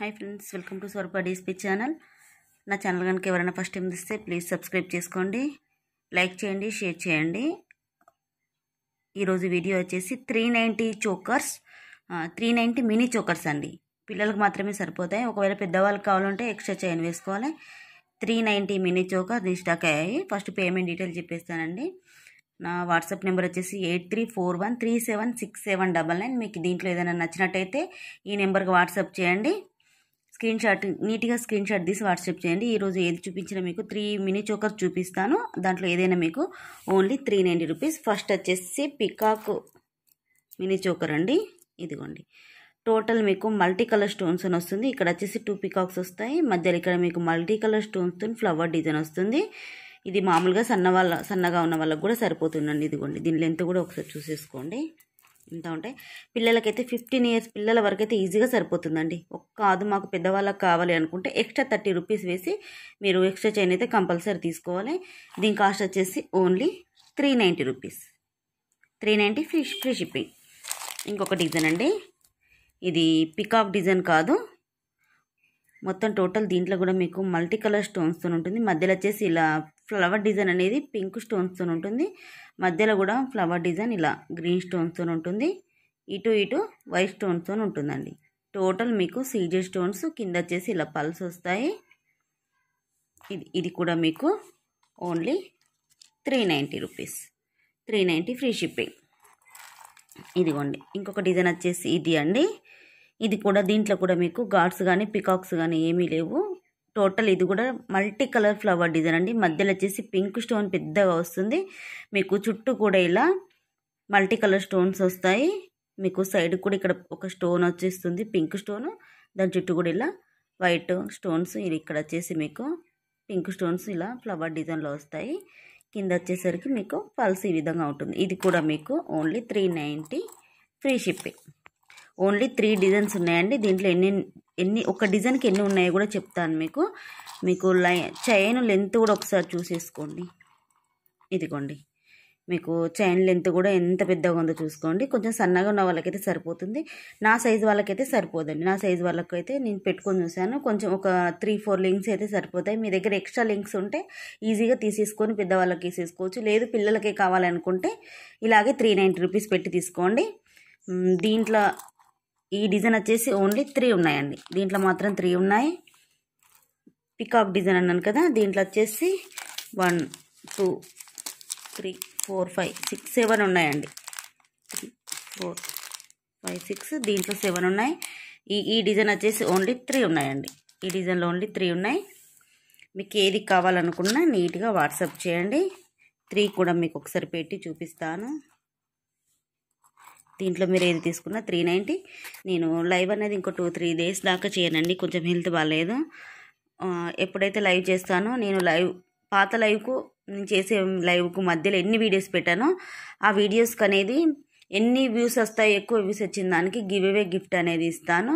hi friends welcome to Swarpa DSP channel నా channel కనుక ఎవరైనా ఫస్ట్ టైం తెస్తే ప్లీజ్ సబ్స్క్రైబ్ చేసుకోండి లైక్ చేయండి షేర్ చేయండి ఈరోజు వీడియో వచ్చేసి three ninety chokers three ninety mini chokers అండి పిల్లలకు మాత్రమే సరిపోతాయి ఒకవేళ పెద్దవాళ్ళకి కావాలంటే ఎక్స్ట్రా చైన్ వేసుకోవాలి three ninety mini choker restock అయ్యాయి ఫస్ట్ పేమెంట్ డీటెయిల్ చెప్పేస్తానండి నా వాట్సాప్ నెంబర్ వచ్చేసి eight three four one three seven six seven double nine మీకు దీంట్లో ఏదైనా నచ్చినట్టయితే ఈ నెంబర్కి వాట్సాప్ చేయండి స్క్రీన్ షాట్ నీట్గా స్క్రీన్ షాట్ తీసి వాట్సాప్ చేయండి ఈరోజు ఏది చూపించినా మీకు త్రీ మినీ చోకర్ చూపిస్తాను దాంట్లో ఏదైనా మీకు only three ninety rupees first వచ్చేసి పికాక్ మినీ చోకర్ అండి ఇదిగోండి టోటల్ మీకు మల్టీ కలర్ స్టోన్స్ అని వస్తుంది ఇక్కడ వచ్చేసి టూ పికాక్స్ వస్తాయి మధ్యలో ఇక్కడ మీకు మల్టీ కలర్ స్టోన్స్తో ఫ్లవర్ డిజైన్ వస్తుంది ఇది మామూలుగా సన్న వాళ్ళ సన్నగా ఉన్న వాళ్ళకి కూడా సరిపోతుందండి ఇదిగోండి దీని లెంత్ కూడా ఒకసారి చూసేసుకోండి ఇంత ఉంటాయి పిల్లలకైతే ఫిఫ్టీన్ ఇయర్స్ పిల్లల వరకు అయితే ఈజీగా సరిపోతుందండి ఒక్క కాదు మాకు పెద్దవాళ్ళకి కావాలి అనుకుంటే ఎక్స్ట్రా థర్టీ రూపీస్ వేసి మీరు ఎక్స్ట్రా చైన్ అయితే కంపల్సరీ తీసుకోవాలి దీని కాస్ట్ వచ్చేసి only three ninety rupees three ninety free free shipping ఇంకొక డిజైన్ అండి ఇది పికాక్ డిజైన్ కాదు మొత్తం టోటల్ దీంట్లో కూడా మీకు మల్టీ కలర్ స్టోన్స్తో ఉంటుంది మధ్యలో వచ్చేసి ఇలా ఫ్లవర్ డిజైన్ అనేది పింక్ స్టోన్స్తో ఉంటుంది మధ్యలో కూడా ఫ్లవర్ డిజైన్ ఇలా గ్రీన్ స్టోన్స్తో ఉంటుంది ఇటు ఇటు వైట్ స్టోన్స్తో ఉంటుందండి టోటల్ మీకు సీజే స్టోన్స్ కింద వచ్చేసి ఇలా పల్స్ వస్తాయి ఇది ఇది కూడా మీకు only three ninety rupees three ninety free shipping ఇదిగోండి ఇంకొక డిజైన్ వచ్చేసి ఇది అండి ఇది కూడా దీంట్లో కూడా మీకు గాడ్స్ కానీ పికాక్స్ కానీ ఏమీ లేవు టోటల్ ఇది కూడా మల్టీ కలర్ ఫ్లవర్ డిజైన్ అండి మధ్యలో వచ్చేసి పింక్ స్టోన్ పెద్దగా వస్తుంది మీకు చుట్టూ కూడా ఇలా మల్టీ కలర్ స్టోన్స్ వస్తాయి మీకు సైడ్ కూడా ఇక్కడ ఒక స్టోన్ వచ్చేస్తుంది పింక్ స్టోన్ దాని చుట్టూ కూడా ఇలా వైట్ స్టోన్స్ ఇక్కడ వచ్చేసి మీకు పింక్ స్టోన్స్ ఇలా ఫ్లవర్ డిజైన్లో వస్తాయి కింద వచ్చేసరికి మీకు పల్స్ ఈ విధంగా ఉంటుంది ఇది కూడా మీకు only three ninety free shipping only three designs ఉన్నాయండి దీంట్లో ఎన్ని ఎన్ని ఒక డిజైన్కి ఎన్ని ఉన్నాయో కూడా చెప్తాను మీకు మీకు లై చైన్ లెంత్ కూడా ఒకసారి చూసేసుకోండి ఇదిగోండి మీకు చైన్ లెంత్ కూడా ఎంత పెద్దగా ఉందో చూసుకోండి కొంచెం సన్నగా ఉన్న వాళ్ళకైతే సరిపోతుంది నా సైజు వాళ్ళకైతే సరిపోదండి నా సైజు వాళ్ళకైతే నేను పెట్టుకొని చూశాను కొంచెం ఒక త్రీ ఫోర్ లింక్స్ అయితే సరిపోతాయి మీ దగ్గర ఎక్స్ట్రా లింక్స్ ఉంటే ఈజీగా తీసేసుకొని పెద్దవాళ్ళకి తీసేసుకోవచ్చు లేదు పిల్లలకే కావాలనుకుంటే ఇలాగే త్రీ నైంటీ రూపీస్ పెట్టి తీసుకోండి దీంట్లో ఈ డిజైన్ వచ్చేసి ఓన్లీ త్రీ ఉన్నాయండి దీంట్లో మాత్రం త్రీ ఉన్నాయి పికాక్ డిజైన్ అన్నాను కదా దీంట్లో వచ్చేసి one two three four five six seven ఉన్నాయండి త్రీ ఫోర్ ఫైవ్ సిక్స్ దీంట్లో సెవెన్ ఉన్నాయి ఈ ఈ డిజైన్ వచ్చేసి ఓన్లీ త్రీ ఉన్నాయండి ఈ డిజైన్లో ఓన్లీ త్రీ ఉన్నాయి మీకు ఏది కావాలనుకున్నా నీట్గా వాట్సాప్ చేయండి త్రీ కూడా మీకు ఒకసారి పెట్టి చూపిస్తాను దీంట్లో మీరు ఏది తీసుకున్నా త్రీ నైంటీ నేను లైవ్ అనేది ఇంకో టూ త్రీ డేస్ దాకా చేయనండి కొంచెం హెల్త్ బాగాలేదు ఎప్పుడైతే లైవ్ చేస్తానో నేను లైవ్ పాత లైవ్కు నేను చేసే లైవ్కు మధ్యలో ఎన్ని వీడియోస్ పెట్టానో ఆ వీడియోస్కి అనేది ఎన్ని వ్యూస్ వస్తాయి ఎక్కువ వ్యూస్ వచ్చిన దానికి గివ్ అవే గిఫ్ట్ అనేది ఇస్తాను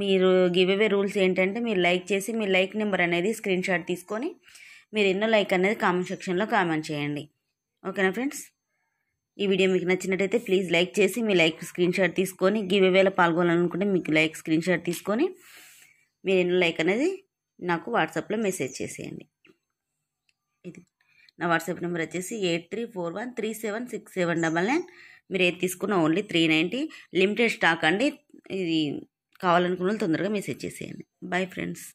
మీరు గివ్ అవే రూల్స్ ఏంటంటే మీరు లైక్ చేసి మీ లైక్ నెంబర్ అనేది స్క్రీన్ షాట్ తీసుకొని మీరు ఎన్నో లైక్ అనేది కామెంట్ సెక్షన్లో కామెంట్ చేయండి ఓకేనా ఫ్రెండ్స్ ఈ వీడియో మీకు నచ్చినట్టయితే ప్లీజ్ లైక్ చేసి మీ లైక్ స్క్రీన్ షాట్ తీసుకొని గివ్ అవేలో పాల్గొనాలనుకుంటే మీకు లైక్ స్క్రీన్ షాట్ తీసుకొని మీరు లైక్ అనేది నాకు వాట్సాప్లో మెసేజ్ చేసేయండి ఇది నా వాట్సాప్ నెంబర్ వచ్చేసి eight three four one three seven six seven double nine మీరు ఏది తీసుకున్న only three ninety limited stock అండి ఇది కావాలనుకున్న తొందరగా మెసేజ్ చేసేయండి బాయ్ ఫ్రెండ్స్